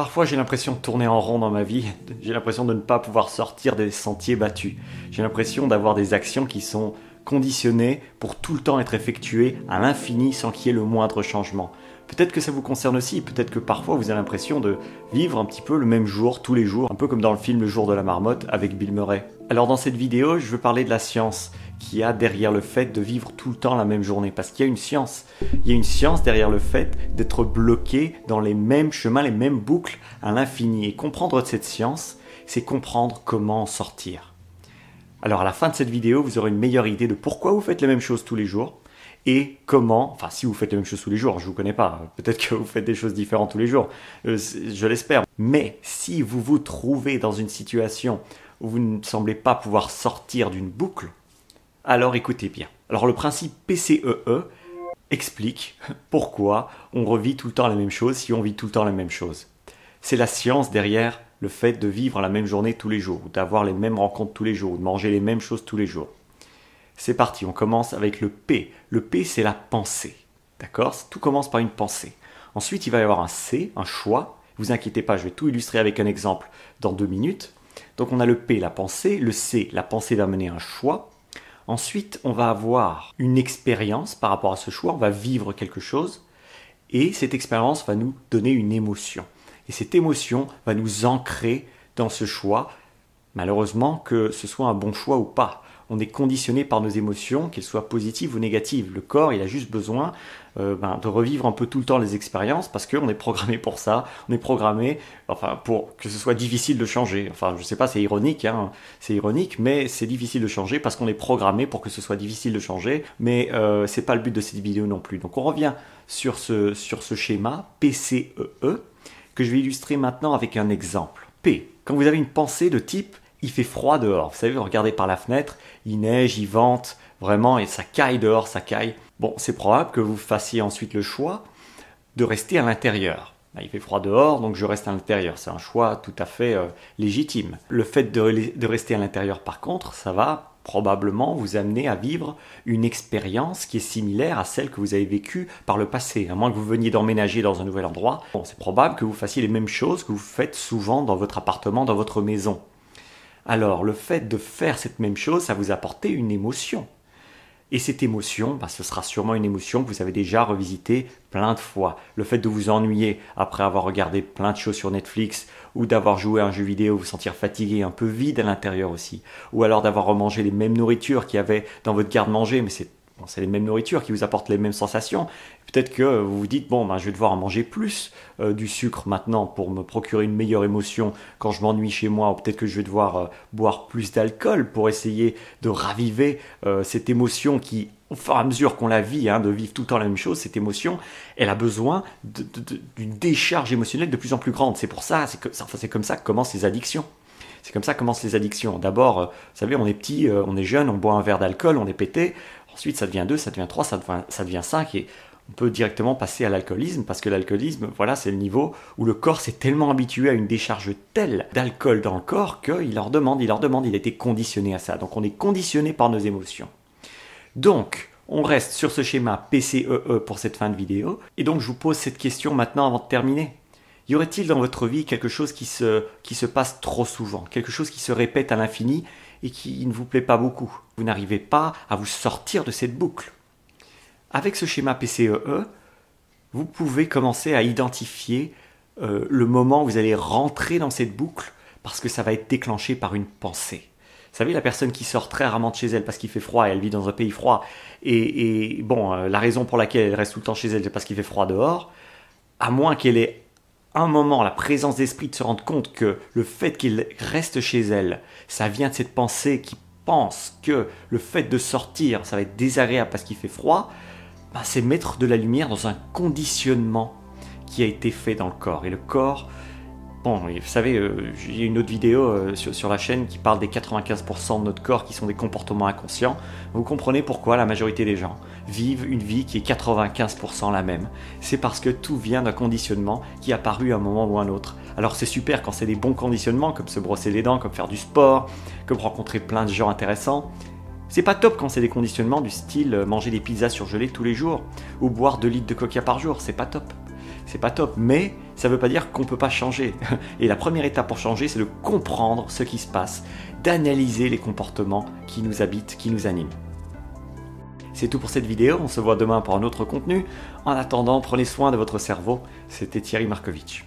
Parfois, j'ai l'impression de tourner en rond dans ma vie. J'ai l'impression de ne pas pouvoir sortir des sentiers battus. J'ai l'impression d'avoir des actions qui sont conditionnées pour tout le temps être effectuées à l'infini sans qu'il y ait le moindre changement. Peut-être que ça vous concerne aussi, peut-être que parfois vous avez l'impression de vivre un petit peu le même jour tous les jours, un peu comme dans le film Le jour de la marmotte avec Bill Murray. Alors dans cette vidéo, je veux parler de la science qu'il y a derrière le fait de vivre tout le temps la même journée. Parce qu'il y a une science. Il y a une science derrière le fait d'être bloqué dans les mêmes chemins, les mêmes boucles à l'infini. Et comprendre cette science, c'est comprendre comment en sortir. Alors à la fin de cette vidéo, vous aurez une meilleure idée de pourquoi vous faites les mêmes choses tous les jours et comment, enfin si vous faites les mêmes choses tous les jours, je ne vous connais pas, peut-être que vous faites des choses différentes tous les jours, euh, je l'espère. Mais si vous vous trouvez dans une situation où vous ne semblez pas pouvoir sortir d'une boucle, alors écoutez bien. Alors le principe PCEE e explique pourquoi on revit tout le temps la même chose si on vit tout le temps la même chose. C'est la science derrière le fait de vivre la même journée tous les jours, ou d'avoir les mêmes rencontres tous les jours, ou de manger les mêmes choses tous les jours. C'est parti, on commence avec le P. Le P, c'est la pensée. D'accord Tout commence par une pensée. Ensuite, il va y avoir un C, un choix. Vous inquiétez pas, je vais tout illustrer avec un exemple dans deux minutes. Donc on a le P, la pensée, le C, la pensée va mener un choix, Ensuite, on va avoir une expérience par rapport à ce choix, on va vivre quelque chose, et cette expérience va nous donner une émotion. Et cette émotion va nous ancrer dans ce choix, malheureusement que ce soit un bon choix ou pas on est conditionné par nos émotions, qu'elles soient positives ou négatives. Le corps, il a juste besoin euh, ben, de revivre un peu tout le temps les expériences parce qu'on est programmé pour ça, on est programmé enfin, pour que ce soit difficile de changer. Enfin, je sais pas, c'est ironique, hein, c'est ironique, mais c'est difficile de changer parce qu'on est programmé pour que ce soit difficile de changer, mais euh, c'est pas le but de cette vidéo non plus. Donc on revient sur ce, sur ce schéma PCEE e que je vais illustrer maintenant avec un exemple. P. Quand vous avez une pensée de type il fait froid dehors. Vous savez, regardez par la fenêtre, il neige, il vente, vraiment, et ça caille dehors, ça caille. Bon, c'est probable que vous fassiez ensuite le choix de rester à l'intérieur. Il fait froid dehors, donc je reste à l'intérieur. C'est un choix tout à fait euh, légitime. Le fait de, de rester à l'intérieur, par contre, ça va probablement vous amener à vivre une expérience qui est similaire à celle que vous avez vécue par le passé. À moins que vous veniez d'emménager dans un nouvel endroit, bon, c'est probable que vous fassiez les mêmes choses que vous faites souvent dans votre appartement, dans votre maison. Alors le fait de faire cette même chose, ça vous apporter une émotion. Et cette émotion, bah, ce sera sûrement une émotion que vous avez déjà revisitée plein de fois. Le fait de vous ennuyer après avoir regardé plein de choses sur Netflix, ou d'avoir joué à un jeu vidéo, vous sentir fatigué, un peu vide à l'intérieur aussi, ou alors d'avoir remangé les mêmes nourritures qu'il y avait dans votre garde-manger, mais c'est c'est les mêmes nourritures qui vous apportent les mêmes sensations. Peut-être que vous vous dites, bon, ben, je vais devoir manger plus euh, du sucre maintenant pour me procurer une meilleure émotion quand je m'ennuie chez moi, ou peut-être que je vais devoir euh, boire plus d'alcool pour essayer de raviver euh, cette émotion qui, au fur et à mesure qu'on la vit, hein, de vivre tout le temps la même chose, cette émotion, elle a besoin d'une décharge émotionnelle de plus en plus grande. C'est pour ça, c'est comme ça que commencent les addictions. C'est comme ça que commencent les addictions. D'abord, vous savez, on est petit, on est jeune, on boit un verre d'alcool, on est pété. Ensuite, ça devient 2, ça devient 3, ça devient, ça devient 5 et on peut directement passer à l'alcoolisme parce que l'alcoolisme, voilà, c'est le niveau où le corps s'est tellement habitué à une décharge telle d'alcool dans le corps qu'il leur demande, il leur demande, il a été conditionné à ça. Donc on est conditionné par nos émotions. Donc, on reste sur ce schéma PCEE e pour cette fin de vidéo. Et donc, je vous pose cette question maintenant avant de terminer. Y aurait-il dans votre vie quelque chose qui se, qui se passe trop souvent, quelque chose qui se répète à l'infini et qui ne vous plaît pas beaucoup. Vous n'arrivez pas à vous sortir de cette boucle. Avec ce schéma PCEE, e, vous pouvez commencer à identifier euh, le moment où vous allez rentrer dans cette boucle parce que ça va être déclenché par une pensée. Vous savez, la personne qui sort très rarement de chez elle parce qu'il fait froid et elle vit dans un pays froid, et, bon, euh, la raison pour laquelle elle reste tout le temps chez elle, c'est parce qu'il fait froid dehors, à moins qu'elle ait un moment la présence d'esprit de se rendre compte que le fait qu'il reste chez elle, ça vient de cette pensée qui pense que le fait de sortir, ça va être désagréable parce qu'il fait froid, ben, c'est mettre de la lumière dans un conditionnement qui a été fait dans le corps. Et le corps, Bon, vous savez, j'ai euh, une autre vidéo euh, sur, la chaîne qui parle des 95% de notre corps qui sont des comportements inconscients. Vous comprenez pourquoi la majorité des gens vivent une vie qui est 95% la même. C'est parce que tout vient d'un conditionnement qui a apparu à un moment ou à un autre. Alors c'est super quand c'est des bons conditionnements, comme se brosser les dents, comme faire du sport, comme rencontrer plein de gens intéressants. C'est pas top quand c'est des conditionnements du style euh, manger des pizzas surgelées tous les jours ou boire 2 litres de coca par jour, c'est pas top c'est pas top. Mais ça ne veut pas dire qu'on ne peut pas changer. Et la première étape pour changer, c'est de comprendre ce qui se passe, d'analyser les comportements qui nous habitent, qui nous animent. C'est tout pour cette vidéo, on se voit demain pour un autre contenu. En attendant, prenez soin de votre cerveau. C'était Thierry Markovitch.